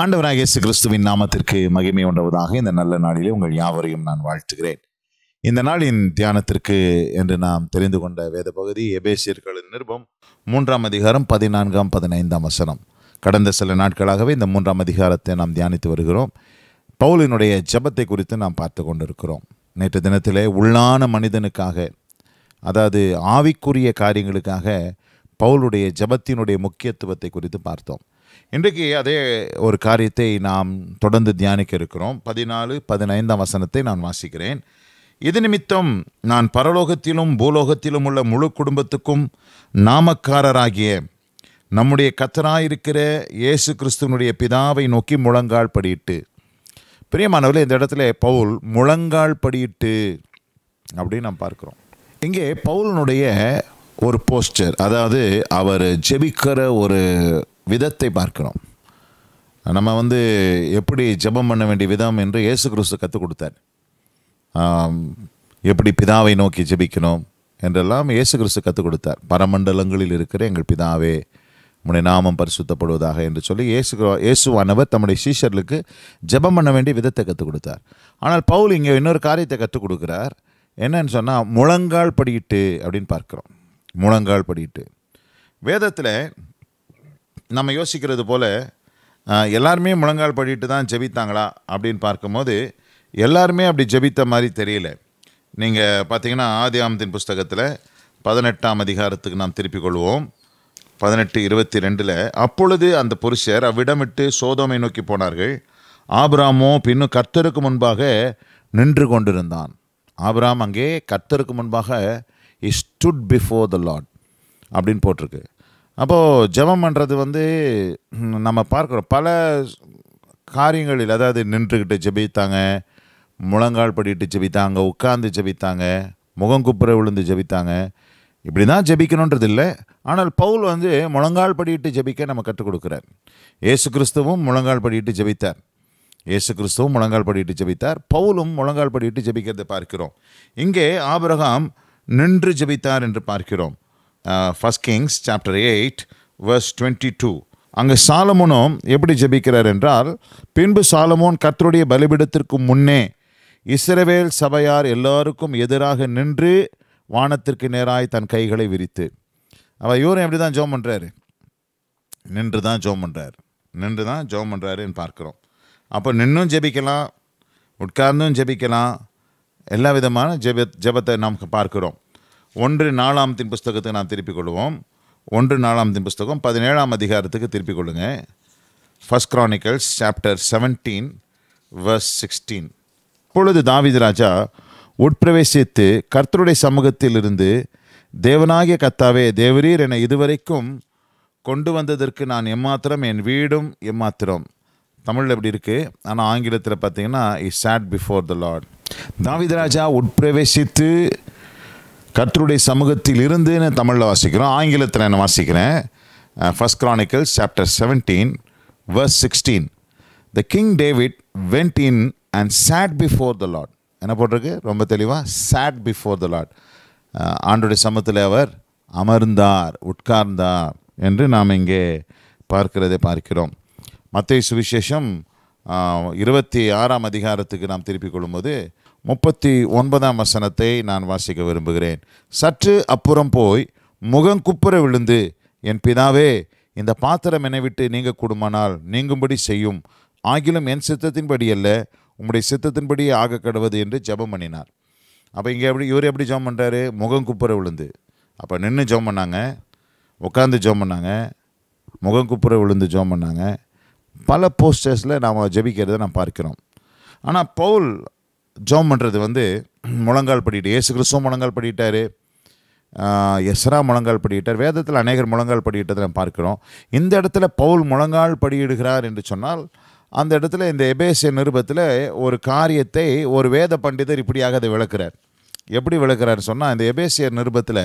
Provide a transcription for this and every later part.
ஆண்டவராக இயேசு கிறிஸ்துவின் நாமத்திற்கு மகிமை உண்டவதாக இந்த நல்ல நாளிலே உங்கள் யாவரையும் நான் வாழ்த்துகிறேன் இந்த நாளின் தியானத்திற்கு என்று நாம் தெரிந்து கொண்ட வேத பகுதி எபேசியர்களின் நிருபம் மூன்றாம் அதிகாரம் பதினான்காம் பதினைந்தாம் வசனம் கடந்த சில நாட்களாகவே இந்த மூன்றாம் அதிகாரத்தை நாம் தியானித்து வருகிறோம் பவுலினுடைய ஜபத்தை குறித்து நாம் பார்த்து கொண்டிருக்கிறோம் நேற்று தினத்திலே உள்ளான மனிதனுக்காக அதாவது ஆவிக்குரிய காரியங்களுக்காக பவுலுடைய ஜபத்தினுடைய முக்கியத்துவத்தை குறித்து பார்த்தோம் இன்றைக்கு அதே ஒரு காரியத்தை நாம் தொடர்ந்து தியானிக்க இருக்கிறோம் பதினாலு பதினைந்தாம் வசனத்தை நான் வாசிக்கிறேன் இது நிமித்தம் நான் பரலோகத்திலும் பூலோகத்திலும் உள்ள முழு குடும்பத்துக்கும் நாமக்காரராகிய நம்முடைய கத்தராயிருக்கிற இயேசு கிறிஸ்துவனுடைய பிதாவை நோக்கி முழங்கால் படியிட்டு பிரியமானவர்களே இந்த இடத்துல பவுல் முழங்கால் படியிட்டு அப்படின்னு நாம் பார்க்குறோம் இங்கே பவுலனுடைய ஒரு போஸ்டர் அதாவது அவர் ஜெபிக்கிற ஒரு விதத்தை பார்க்கிறோம் நம்ம வந்து எப்படி ஜெபம் பண்ண வேண்டிய விதம் என்று இயேசு கிறிஸ்து கற்றுக் கொடுத்தார் எப்படி பிதாவை நோக்கி ஜெபிக்கணும் என்றெல்லாம் இயேசு கிறிஸ்து கற்றுக் கொடுத்தார் பரமண்டலங்களில் இருக்கிற எங்கள் பிதாவே உன்னை நாமம் பரிசுத்தப்படுவதாக என்று சொல்லி இயேசு இயேசுவானவர் தம்முடைய சீஷர்களுக்கு ஜெபம் பண்ண வேண்டிய விதத்தை கற்றுக் கொடுத்தார் ஆனால் பவுல் இங்கே இன்னொரு காரியத்தை கற்றுக் கொடுக்குறார் என்னன்னு சொன்னால் முழங்கால் படியிட்டு அப்படின்னு பார்க்குறோம் முழங்கால் படிட்டு வேதத்தில் நம்ம யோசிக்கிறது போல் எல்லாருமே முழங்கால் படிட்டு தான் ஜெபித்தாங்களா அப்படின்னு பார்க்கும்போது எல்லாருமே அப்படி ஜெபித்த மாதிரி தெரியல நீங்கள் பார்த்தீங்கன்னா ஆதி ஆமத்தின் புஸ்தகத்தில் பதினெட்டாம் அதிகாரத்துக்கு நாம் திருப்பிக் கொள்வோம் பதினெட்டு இருபத்தி ரெண்டில் அப்பொழுது அந்த புருஷர் அவ்விடமிட்டு சோதோமை நோக்கி போனார்கள் ஆபிராமோ பின்னும் கர்த்தருக்கு முன்பாக நின்று கொண்டிருந்தான் ஆபிராம் அங்கே கர்த்தருக்கு முன்பாக he stood before the Lord அப்படின்னு போட்டிருக்கு அப்போது ஜெபம் பண்ணுறது வந்து நம்ம பார்க்குறோம் பல காரியங்களில் அதாவது நின்றுக்கிட்டு ஜெபித்தாங்க முழங்கால் படிட்டு ஜெபித்தாங்க உட்காந்து ஜெபித்தாங்க முகம் குப்புற விழுந்து ஜெபித்தாங்க இப்படி தான் ஜெபிக்கணுன்றது இல்லை ஆனால் பவுல் வந்து முழங்கால் படிட்டு ஜெபிக்க நம்ம கற்றுக் கொடுக்குறார் ஏசு கிறிஸ்துவும் முழங்கால் படிட்டு ஜெபித்தார் ஏசு கிறிஸ்துவும் முழங்கால் படிட்டு ஜெபித்தார் பவுலும் முழங்கால் படிட்டு ஜபிக்கிறதை பார்க்கிறோம் இங்கே ஆபிரகாம் நின்று ஜெபித்தார் என்று பார்க்கிறோம் first Kings chapter eight verse twenty two அங்கே சாலமோனும் எப்படி ஜெபிக்கிறார் என்றால் பின்பு சாலமோன் கத்தருடைய பலிபிடத்திற்கு முன்னே இஸ்ரவேல் சபையார் எல்லாருக்கும் எதிராக நின்று வானத்திற்கு நேராய் தன் கைகளை விரித்து அவள் இவரும் எப்படி தான் ஜோம் பண்ணுறாரு நின்று தான் ஜோம் பண்ணுறார் நின்று தான் ஜோம் பண்ணுறாருன்னு பார்க்குறோம் அப்போ நின்றும் ஜெபிக்கலாம் உட்கார்ந்தும் ஜெபிக்கலாம் எல்லா விதமான ஜெப ஜெபத்தை நாம் பார்க்கிறோம் ஒன்று நாலாம் தின் புஸ்தகத்தை நாம் திருப்பிக் கொள்வோம் ஒன்று நாலாம் தின் புஸ்தகம் பதினேழாம் அதிகாரத்துக்கு திருப்பிக் கொள்ளுங்க first Chronicles chapter seventeen verse sixteen இப்பொழுது தாவித் ராஜா உட்பிரவேசித்து கர்த்தருடைய சமூகத்திலிருந்து தேவனாகிய கத்தாவே தேவரீர் என இதுவரைக்கும் கொண்டு வந்ததற்கு நான் எம்மாத்திரம் என் வீடும் எம்மாத்திரம் தமிழில் எப்படி இருக்குது ஆனால் ஆங்கிலத்தில் பார்த்தீங்கன்னா he sat before the Lord தாவிதராஜா உட்பிரவேசித்து கத்தருடைய சமூகத்தில் இருந்துன்னு தமிழில் வாசிக்கிறோம் ஆங்கிலத்தில் நான் வாசிக்கிறேன் first Chronicle chapter seventeen verse sixteen the king David went in and sat before the Lord என்ன போட்டிருக்கு ரொம்ப தெளிவாக சேட் பிஃபோர் த லாட் ஆண்டுடைய சமூகத்தில் அவர் அமர்ந்தார் உட்கார்ந்தார் என்று நாம் இங்கே பார்க்கிறதை பார்க்கிறோம் மத்திய சுவிசேஷம் இருபத்தி ஆறாம் அதிகாரத்துக்கு நாம் திருப்பிக் கொள்ளும்போது முப்பத்தி ஒன்பதாம் வசனத்தை நான் வாசிக்க விரும்புகிறேன் சற்று அப்புறம் போய் முகங்குப்புற விழுந்து என் பிதாவே இந்த பாத்திரம் என்னை விட்டு கூடுமானால் நீங்கும்படி செய்யும் ஆகிலும் என் சித்தத்தின்படி அல்ல உங்களுடைய சித்தத்தின்படியே ஆக கடுவது என்று ஜெபம் பண்ணினார் அப்போ இங்கே எப்படி இவர் எப்படி ஜெபம் பண்ணுறாரு முகம் குப்புற விழுந்து அப்போ நின்று ஜெபம் பண்ணாங்க உட்காந்து ஜெபம் பண்ணாங்க முகம் குப்புற விழுந்து ஜெபம் பண்ணாங்க பல போஸ்டர்ஸில் நாம் ஜபிக்கிறத நாம் பார்க்கிறோம் ஆனால் பவுல் ஜோம் பண்ணுறது வந்து முழங்கால் படிட்டு ஏசு கிறிஸ்துவ முழங்கால் படிட்டார் எஸ்ரா முழங்கால் படியிட்டார் வேதத்தில் அநேகர் முழங்கால் படிக்கிட்டதை நாம் பார்க்கிறோம் இந்த இடத்துல பவுல் முழங்கால் படியிடுகிறார் என்று சொன்னால் அந்த இடத்துல இந்த எபேசிய நிருபத்தில் ஒரு காரியத்தை ஒரு வேத பண்டிதர் இப்படியாக அதை விளக்குறார் எப்படி விளக்குறாரு சொன்னால் இந்த எபேசியர் நிருபத்தில்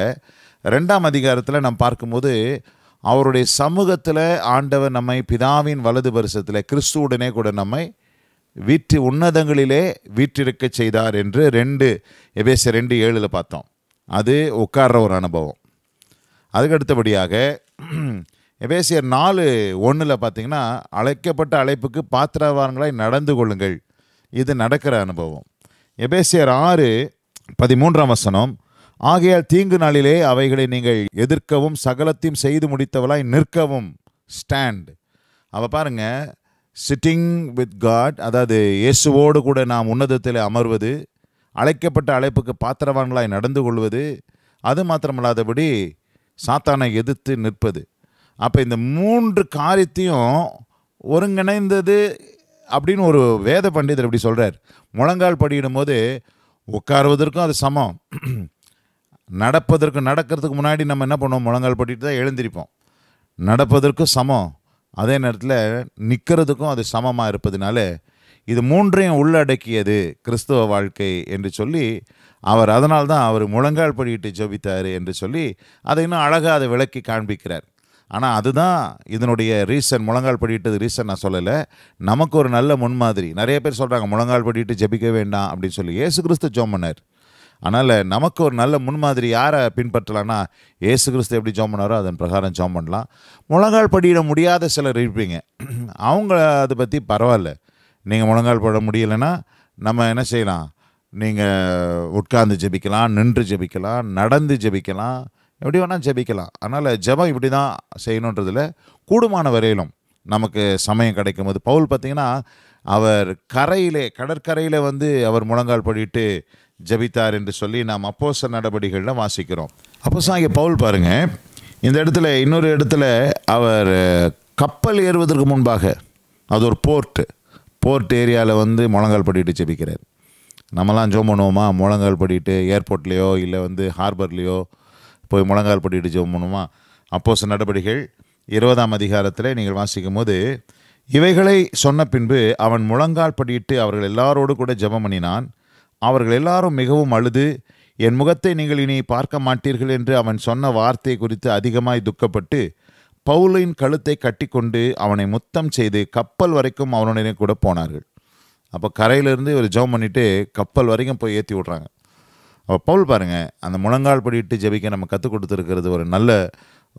ரெண்டாம் அதிகாரத்தில் நாம் பார்க்கும்போது அவருடைய சமூகத்தில் ஆண்டவர் நம்மை பிதாவின் வலது பரிசத்தில் கிறிஸ்துவுடனே கூட நம்மை வீற்று உன்னதங்களிலே வீற்றிருக்க செய்தார் என்று ரெண்டு எபேச ரெண்டு ஏழில் பார்த்தோம் அது உட்கார்ற ஒரு அனுபவம் அதுக்கு அடுத்தபடியாக எபேசியர் நாலு ஒன்றில் பார்த்திங்கன்னா அழைக்கப்பட்ட அழைப்புக்கு பாத்திரவாரங்களை நடந்து கொள்ளுங்கள் இது நடக்கிற அனுபவம் எபேசியர் ஆறு பதிமூன்றாம் வசனம் ஆகையால் தீங்கு நாளிலே அவைகளை நீங்கள் எதிர்க்கவும் சகலத்தையும் செய்து முடித்தவளாய் நிற்கவும் ஸ்டாண்ட் அவள் பாருங்கள் சிட்டிங் வித் காட் அதாவது இயேசுவோடு கூட நாம் உன்னதத்தில் அமர்வது அழைக்கப்பட்ட அழைப்புக்கு பாத்திரவான்களாய் நடந்து கொள்வது அது மாத்திரமல்லாதபடி சாத்தானை எதிர்த்து நிற்பது அப்போ இந்த மூன்று காரியத்தையும் ஒருங்கிணைந்தது அப்படின்னு ஒரு வேத பண்டிதர் இப்படி சொல்கிறார் முழங்கால் படியிடும் போது உட்காருவதற்கும் அது சமம் நடப்பதற்கு நடக்கிறதுக்கு முன்னாடி நம்ம என்ன பண்ணுவோம் முழங்கால் படிட்டு தான் எழுந்திருப்போம் நடப்பதற்கும் சமம் அதே நேரத்தில் நிற்கிறதுக்கும் அது சமமாக இருப்பதுனால இது மூன்றையும் உள்ளடக்கியது கிறிஸ்துவ வாழ்க்கை என்று சொல்லி அவர் அதனால் தான் அவர் முழங்கால் படியிட்டு ஜபித்தார் என்று சொல்லி அதை இன்னும் அழகாக அதை விளக்கி காண்பிக்கிறார் ஆனால் அதுதான் இதனுடைய ரீசன் முழங்கால் படிக்கிட்டது ரீசன் நான் சொல்லலை நமக்கு ஒரு நல்ல முன்மாதிரி நிறைய பேர் சொல்கிறாங்க முழங்கால் படிக்கிட்டு ஜபிக்க வேண்டாம் அப்படின்னு சொல்லி ஏசு கிறிஸ்து ஜோம் பண்ணார் அதனால் நமக்கு ஒரு நல்ல முன்மாதிரி யாரை பின்பற்றலான்னா ஏசு கிறிஸ்து எப்படி ஜோம் பண்ணாரோ அதன் பிரகாரம் ஜோம் பண்ணலாம் முழங்கால் படியிட முடியாத சிலர் இருப்பீங்க அவங்க அதை பற்றி பரவாயில்ல நீங்கள் முழங்கால் பட முடியலைன்னா நம்ம என்ன செய்யலாம் நீங்கள் உட்கார்ந்து ஜெபிக்கலாம் நின்று ஜெபிக்கலாம் நடந்து ஜெபிக்கலாம் எப்படி வேணால் ஜெபிக்கலாம் அதனால் ஜெபம் இப்படி தான் செய்யணுன்றதில் கூடுமான வரையிலும் நமக்கு சமயம் கிடைக்கும் போது பவுல் பார்த்திங்கன்னா அவர் கரையிலே கடற்கரையில் வந்து அவர் முழங்கால் படிட்டு ஜபித்தார் என்று சொல்லி நாம் அப்போச நடவடிக்கைகளில் வாசிக்கிறோம் அப்போ சாங்க பவுல் பாருங்க இந்த இடத்துல இன்னொரு இடத்துல அவர் கப்பல் ஏறுவதற்கு முன்பாக அது ஒரு போர்ட்டு போர்ட் ஏரியாவில் வந்து முழங்கால் படிட்டு ஜெபிக்கிறார் நம்மலாம் ஜோம் பண்ணுவோமா முழங்கால் படிட்டு ஏர்போர்ட்லேயோ இல்லை வந்து ஹார்பர்லேயோ போய் முழங்கால் படிட்டு ஜோம் பண்ணுவோமா அப்போச நடவடிக்கைகள் இருபதாம் அதிகாரத்தில் நீங்கள் வாசிக்கும் போது இவைகளை சொன்ன பின்பு அவன் முழங்கால் படியிட்டு அவர்கள் எல்லாரோடு கூட ஜபம் பண்ணினான் அவர்கள் எல்லாரும் மிகவும் அழுது என் முகத்தை நீங்கள் இனி பார்க்க மாட்டீர்கள் என்று அவன் சொன்ன வார்த்தை குறித்து அதிகமாய் துக்கப்பட்டு பவுலின் கழுத்தை கட்டிக்கொண்டு அவனை முத்தம் செய்து கப்பல் வரைக்கும் அவனுடனே கூட போனார்கள் அப்போ கரையிலேருந்து இவர் ஜெபம் பண்ணிவிட்டு கப்பல் வரைக்கும் போய் ஏற்றி விட்றாங்க அப்போ பவுல் பாருங்கள் அந்த முழங்கால் படிட்டு ஜெபிக்க நம்ம கற்றுக் கொடுத்துருக்கிறது ஒரு நல்ல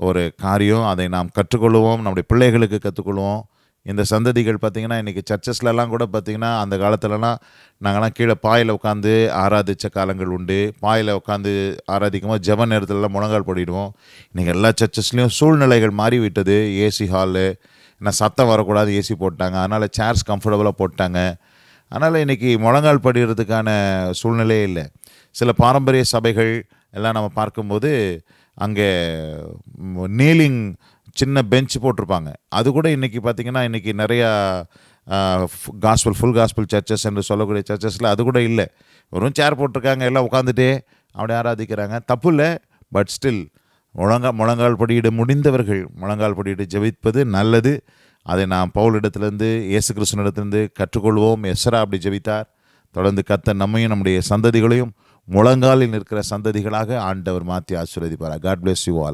ஒரு காரியம் அதை நாம் கற்றுக்கொள்வோம் நம்முடைய பிள்ளைகளுக்கு கற்றுக்கொள்வோம் இந்த சந்ததிகள் பார்த்திங்கன்னா இன்றைக்கி சர்ச்சஸ்லலாம் கூட பார்த்திங்கன்னா அந்த காலத்துலலாம் நாங்கள்லாம் கீழே பாயில் உட்காந்து ஆராதித்த காலங்கள் உண்டு பாயில் உட்காந்து ஆராதிக்கும்போது ஜப நேரத்துலலாம் முழங்கால் போடிடுவோம் இன்றைக்கி எல்லா சர்ச்சஸ்லேயும் சூழ்நிலைகள் மாறி விட்டது ஏசி ஹாலு ஏன்னா சத்தம் வரக்கூடாது ஏசி போட்டாங்க அதனால் சேர்ஸ் கம்ஃபர்டபுளாக போட்டாங்க அதனால் இன்றைக்கி முழங்கால் படிகிறதுக்கான சூழ்நிலையே இல்லை சில பாரம்பரிய சபைகள் எல்லாம் நம்ம பார்க்கும்போது அங்கே நீலிங் சின்ன பெஞ்ச் போட்டிருப்பாங்க அது கூட இன்றைக்கி பார்த்திங்கன்னா இன்றைக்கி நிறையா காஸ்பிள் ஃபுல் காஸ்பிள் சர்ச்சஸ் என்று சொல்லக்கூடிய சர்ச்சஸில் அது கூட இல்லை வெறும் சேர் போட்டிருக்காங்க எல்லாம் உட்காந்துட்டே அப்படி ஆராதிக்கிறாங்க தப்பு இல்லை பட் ஸ்டில் முழங்கா முழங்கால் படியிட முடிந்தவர்கள் முழங்கால் படியிட்டு ஜெபிப்பது நல்லது அதை நாம் பவுல் இடத்துலேருந்து இயேசு கிருஷ்ணனிடத்திலிருந்து கற்றுக்கொள்வோம் எஸ்ரா அப்படி ஜெபித்தார் தொடர்ந்து கத்த நம்மையும் நம்முடைய சந்ததிகளையும் முழங்காலில் இருக்கிற சந்ததிகளாக ஆண்டவர் மாற்றி ஆசீர்வதிப்பார் காட் பிளஸ் யூ ஆல்